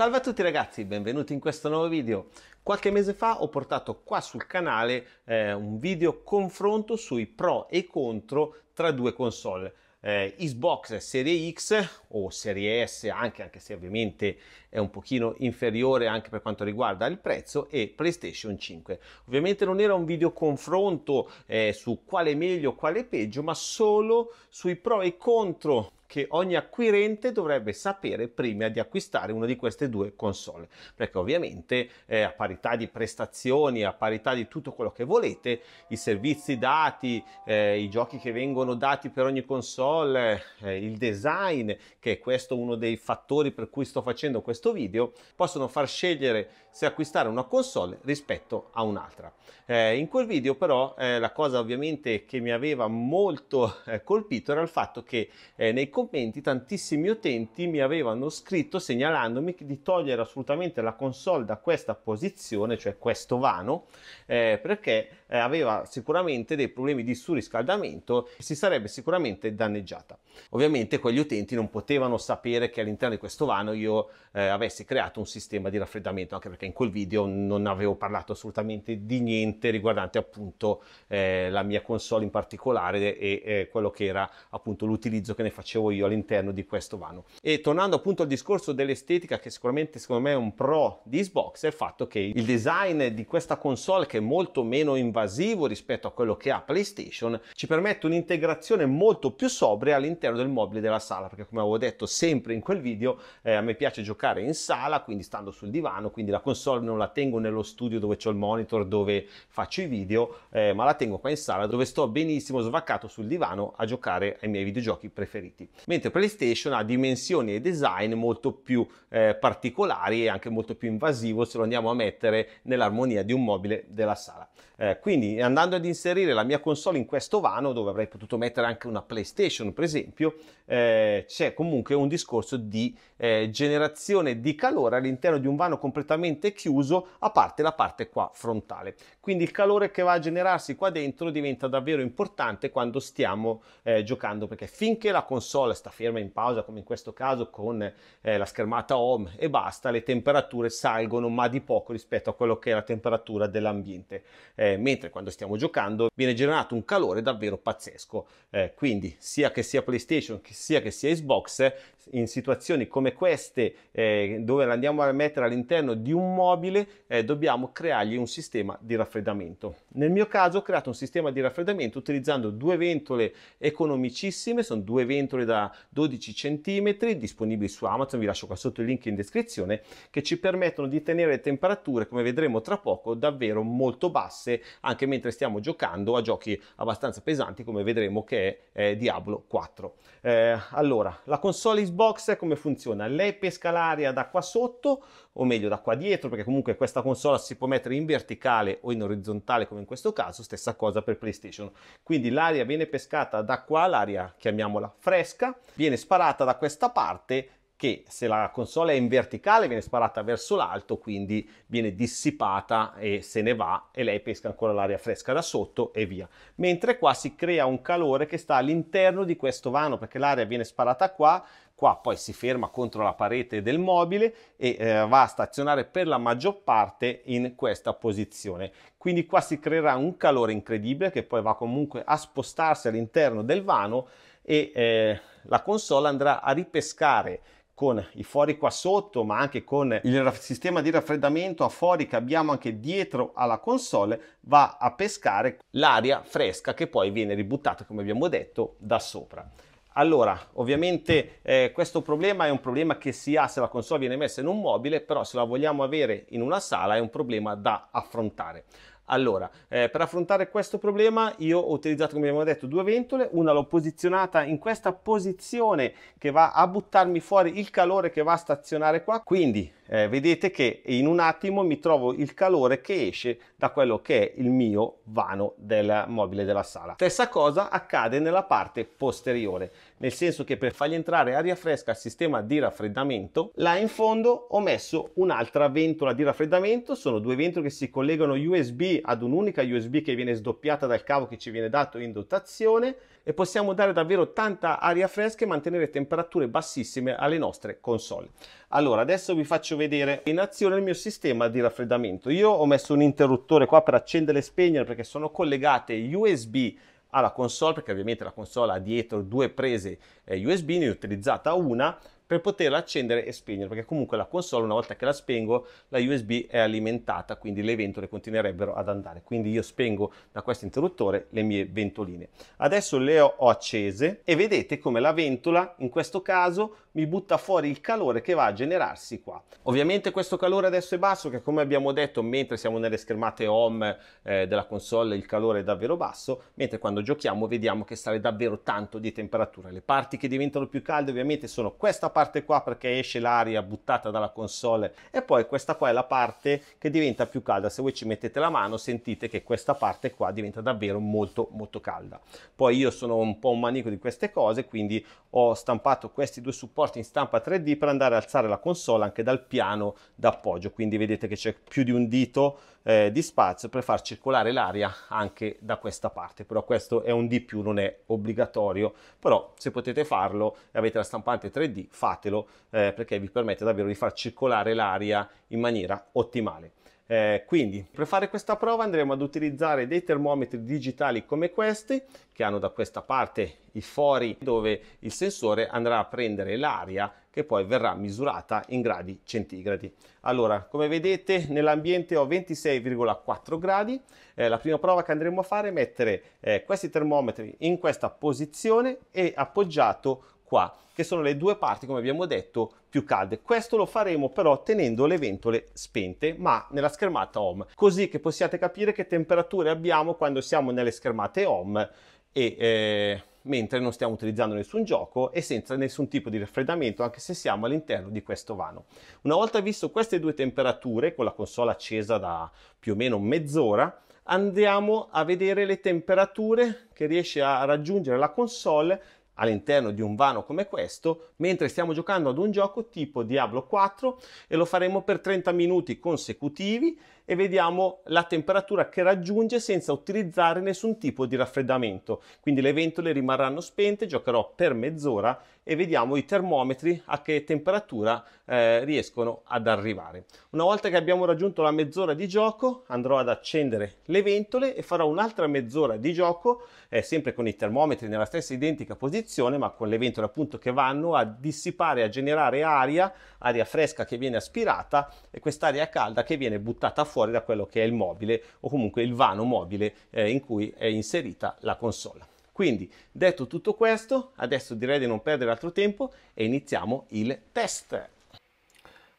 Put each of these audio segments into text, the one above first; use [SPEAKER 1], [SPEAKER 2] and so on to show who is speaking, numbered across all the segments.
[SPEAKER 1] Salve a tutti ragazzi, benvenuti in questo nuovo video. Qualche mese fa ho portato qua sul canale eh, un video confronto sui pro e contro tra due console. Eh, Xbox Serie X o Serie S anche, anche se ovviamente è un pochino inferiore anche per quanto riguarda il prezzo e PlayStation 5 ovviamente non era un video confronto eh, su quale meglio quale peggio ma solo sui pro e contro che ogni acquirente dovrebbe sapere prima di acquistare una di queste due console, perché ovviamente eh, a parità di prestazioni, a parità di tutto quello che volete, i servizi dati, eh, i giochi che vengono dati per ogni console, eh, il design, che è questo uno dei fattori per cui sto facendo questo video, possono far scegliere se acquistare una console rispetto a un'altra. Eh, in quel video però eh, la cosa ovviamente che mi aveva molto eh, colpito era il fatto che nei commenti tantissimi utenti mi avevano scritto segnalandomi di togliere assolutamente la console da questa posizione, cioè questo vano, eh, perché eh, aveva sicuramente dei problemi di surriscaldamento e si sarebbe sicuramente danneggiata. Ovviamente quegli utenti non potevano sapere che all'interno di questo vano io eh, avessi creato un sistema di raffreddamento, anche perché in quel video non avevo parlato assolutamente di niente riguardante appunto eh, la mia console in particolare e eh, quello che era appunto l'utilizzo che ne facevo io all'interno di questo vano. E tornando appunto al discorso dell'estetica che sicuramente secondo me è un pro di Xbox è il fatto che il design di questa console che è molto meno invasivo, invasivo rispetto a quello che ha PlayStation, ci permette un'integrazione molto più sobria all'interno del mobile della sala, perché come avevo detto sempre in quel video, eh, a me piace giocare in sala, quindi stando sul divano, quindi la console non la tengo nello studio dove ho il monitor, dove faccio i video, eh, ma la tengo qua in sala dove sto benissimo svaccato sul divano a giocare ai miei videogiochi preferiti. Mentre PlayStation ha dimensioni e design molto più eh, particolari e anche molto più invasivo se lo andiamo a mettere nell'armonia di un mobile della sala. Eh, quindi andando ad inserire la mia console in questo vano, dove avrei potuto mettere anche una PlayStation per esempio, eh, c'è comunque un discorso di eh, generazione di calore all'interno di un vano completamente chiuso, a parte la parte qua frontale quindi il calore che va a generarsi qua dentro diventa davvero importante quando stiamo eh, giocando perché finché la console sta ferma in pausa come in questo caso con eh, la schermata home e basta le temperature salgono ma di poco rispetto a quello che è la temperatura dell'ambiente eh, mentre quando stiamo giocando viene generato un calore davvero pazzesco eh, quindi sia che sia playstation che sia che sia xbox in situazioni come queste eh, dove la andiamo a mettere all'interno di un mobile eh, dobbiamo creargli un sistema di raffreddamento raffreddamento. Nel mio caso ho creato un sistema di raffreddamento utilizzando due ventole economicissime, sono due ventole da 12 cm disponibili su Amazon, vi lascio qua sotto il link in descrizione, che ci permettono di tenere temperature, come vedremo tra poco, davvero molto basse anche mentre stiamo giocando a giochi abbastanza pesanti come vedremo che è eh, Diablo 4. Eh, allora, la console Xbox come funziona? Lei pesca l'aria da qua sotto, o meglio da qua dietro, perché comunque questa console si può mettere in verticale o in in orizzontale come in questo caso, stessa cosa per PlayStation. Quindi l'aria viene pescata da qua, l'aria chiamiamola fresca, viene sparata da questa parte che se la console è in verticale viene sparata verso l'alto, quindi viene dissipata e se ne va e lei pesca ancora l'aria fresca da sotto e via. Mentre qua si crea un calore che sta all'interno di questo vano perché l'aria viene sparata qua, qua poi si ferma contro la parete del mobile e eh, va a stazionare per la maggior parte in questa posizione. Quindi qua si creerà un calore incredibile che poi va comunque a spostarsi all'interno del vano e eh, la console andrà a ripescare con i fori qua sotto ma anche con il sistema di raffreddamento a fori che abbiamo anche dietro alla console va a pescare l'aria fresca che poi viene ributtata come abbiamo detto da sopra. Allora, ovviamente eh, questo problema è un problema che si ha se la console viene messa in un mobile, però se la vogliamo avere in una sala è un problema da affrontare. Allora, eh, per affrontare questo problema io ho utilizzato, come abbiamo detto, due ventole, una l'ho posizionata in questa posizione che va a buttarmi fuori il calore che va a stazionare qua, quindi eh, vedete che in un attimo mi trovo il calore che esce da quello che è il mio vano del mobile della sala. Stessa cosa accade nella parte posteriore, nel senso che per fargli entrare aria fresca al sistema di raffreddamento, là in fondo ho messo un'altra ventola di raffreddamento, sono due ventole che si collegano USB ad un'unica USB che viene sdoppiata dal cavo che ci viene dato in dotazione e possiamo dare davvero tanta aria fresca e mantenere temperature bassissime alle nostre console. Allora, adesso vi faccio vedere in azione il mio sistema di raffreddamento. Io ho messo un interruttore qua per accendere e spegnere perché sono collegate USB alla console perché ovviamente la console ha dietro due prese eh, USB, ne ho utilizzata una per poterla accendere e spegnere, perché comunque la console una volta che la spengo la USB è alimentata, quindi le ventole continuerebbero ad andare. Quindi io spengo da questo interruttore le mie ventoline. Adesso le ho accese e vedete come la ventola in questo caso mi butta fuori il calore che va a generarsi qua. Ovviamente questo calore adesso è basso, che come abbiamo detto mentre siamo nelle schermate home eh, della console il calore è davvero basso, mentre quando giochiamo vediamo che sale davvero tanto di temperatura. Le parti che diventano più calde ovviamente sono questa parte parte qua perché esce l'aria buttata dalla console e poi questa qua è la parte che diventa più calda. Se voi ci mettete la mano sentite che questa parte qua diventa davvero molto molto calda. Poi io sono un po' un manico di queste cose, quindi ho stampato questi due supporti in stampa 3D per andare a alzare la console anche dal piano d'appoggio. Quindi vedete che c'è più di un dito eh, di spazio per far circolare l'aria anche da questa parte però questo è un di più non è obbligatorio però se potete farlo e avete la stampante 3d fatelo eh, perché vi permette davvero di far circolare l'aria in maniera ottimale eh, quindi per fare questa prova andremo ad utilizzare dei termometri digitali come questi che hanno da questa parte i fori dove il sensore andrà a prendere l'aria che poi verrà misurata in gradi centigradi. Allora, come vedete nell'ambiente ho 26,4 gradi, eh, la prima prova che andremo a fare è mettere eh, questi termometri in questa posizione e appoggiato qua, che sono le due parti, come abbiamo detto, più calde. Questo lo faremo però tenendo le ventole spente, ma nella schermata home, così che possiate capire che temperature abbiamo quando siamo nelle schermate home e... Eh, mentre non stiamo utilizzando nessun gioco e senza nessun tipo di raffreddamento anche se siamo all'interno di questo vano. Una volta visto queste due temperature con la console accesa da più o meno mezz'ora andiamo a vedere le temperature che riesce a raggiungere la console all'interno di un vano come questo, mentre stiamo giocando ad un gioco tipo Diablo 4 e lo faremo per 30 minuti consecutivi e vediamo la temperatura che raggiunge senza utilizzare nessun tipo di raffreddamento. Quindi le ventole rimarranno spente, giocherò per mezz'ora e vediamo i termometri a che temperatura eh, riescono ad arrivare. Una volta che abbiamo raggiunto la mezz'ora di gioco andrò ad accendere le ventole e farò un'altra mezz'ora di gioco eh, sempre con i termometri nella stessa identica posizione ma con le ventole appunto che vanno a dissipare, a generare aria, aria fresca che viene aspirata e quest'aria calda che viene buttata fuori da quello che è il mobile o comunque il vano mobile eh, in cui è inserita la console. Quindi, detto tutto questo, adesso direi di non perdere altro tempo e iniziamo il test.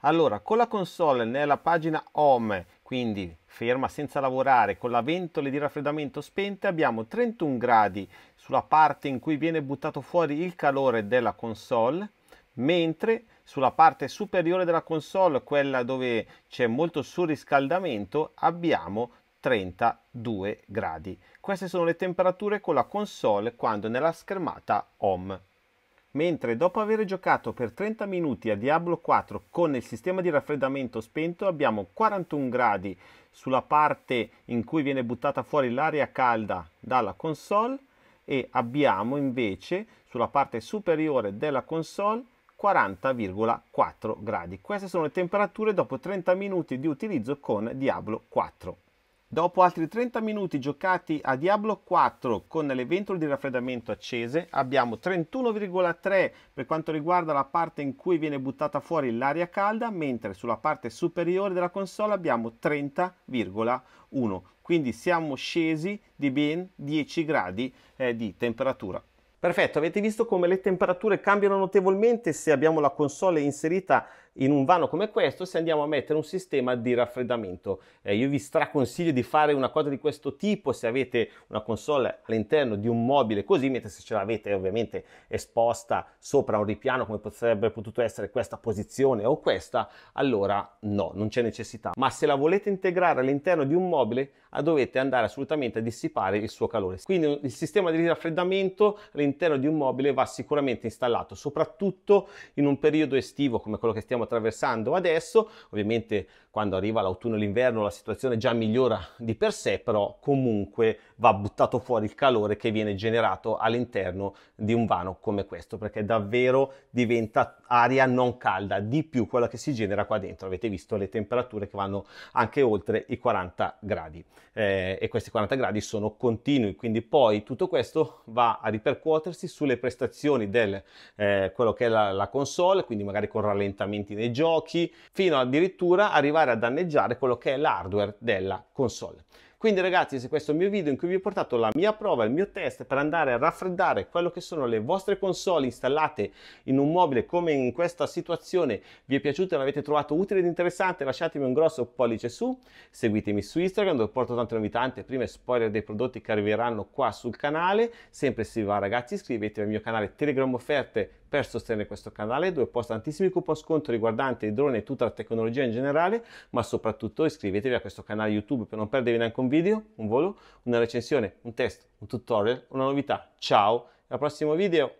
[SPEAKER 1] Allora, con la console nella pagina Home, quindi ferma senza lavorare, con la ventole di raffreddamento spente, abbiamo 31 gradi sulla parte in cui viene buttato fuori il calore della console, mentre sulla parte superiore della console, quella dove c'è molto surriscaldamento, abbiamo 32 gradi. Queste sono le temperature con la console quando nella schermata home. Mentre dopo aver giocato per 30 minuti a Diablo 4 con il sistema di raffreddamento spento abbiamo 41 gradi sulla parte in cui viene buttata fuori l'aria calda dalla console e abbiamo invece sulla parte superiore della console 40,4 gradi. Queste sono le temperature dopo 30 minuti di utilizzo con Diablo 4. Dopo altri 30 minuti giocati a Diablo 4 con le ventole di raffreddamento accese abbiamo 31,3 per quanto riguarda la parte in cui viene buttata fuori l'aria calda mentre sulla parte superiore della console abbiamo 30,1 quindi siamo scesi di ben 10 gradi eh, di temperatura. Perfetto, avete visto come le temperature cambiano notevolmente se abbiamo la console inserita in un vano come questo se andiamo a mettere un sistema di raffreddamento. Eh, io vi straconsiglio di fare una cosa di questo tipo se avete una console all'interno di un mobile così, mentre se ce l'avete ovviamente esposta sopra un ripiano come potrebbe potuto essere questa posizione o questa, allora no, non c'è necessità. Ma se la volete integrare all'interno di un mobile dovete andare assolutamente a dissipare il suo calore. Quindi il sistema di raffreddamento all'interno di un mobile va sicuramente installato, soprattutto in un periodo estivo come quello che stiamo attraversando adesso. Ovviamente quando arriva l'autunno e l'inverno la situazione già migliora di per sé, però comunque va buttato fuori il calore che viene generato all'interno di un vano come questo, perché davvero diventa aria non calda, di più quella che si genera qua dentro. Avete visto le temperature che vanno anche oltre i 40 gradi eh, e questi 40 gradi sono continui, quindi poi tutto questo va a ripercuotersi sulle prestazioni del eh, quello che è la, la console, quindi magari con rallentamenti utenti nei giochi, fino addirittura arrivare a danneggiare quello che è l'hardware della console. Quindi ragazzi, se questo è il mio video in cui vi ho portato la mia prova, il mio test per andare a raffreddare quello che sono le vostre console installate in un mobile come in questa situazione, vi è piaciuto e l'avete trovato utile ed interessante, lasciatemi un grosso pollice su, seguitemi su Instagram dove porto tante novità, anteprime e spoiler dei prodotti che arriveranno qua sul canale, sempre se vi va ragazzi iscrivetevi al mio canale Telegram Offerte per sostenere questo canale dove posto tantissimi coupon sconto riguardanti i droni e tutta la tecnologia in generale, ma soprattutto iscrivetevi a questo canale YouTube per non perdervi neanche un video, un volo, una recensione, un test, un tutorial, una novità. Ciao, al prossimo video!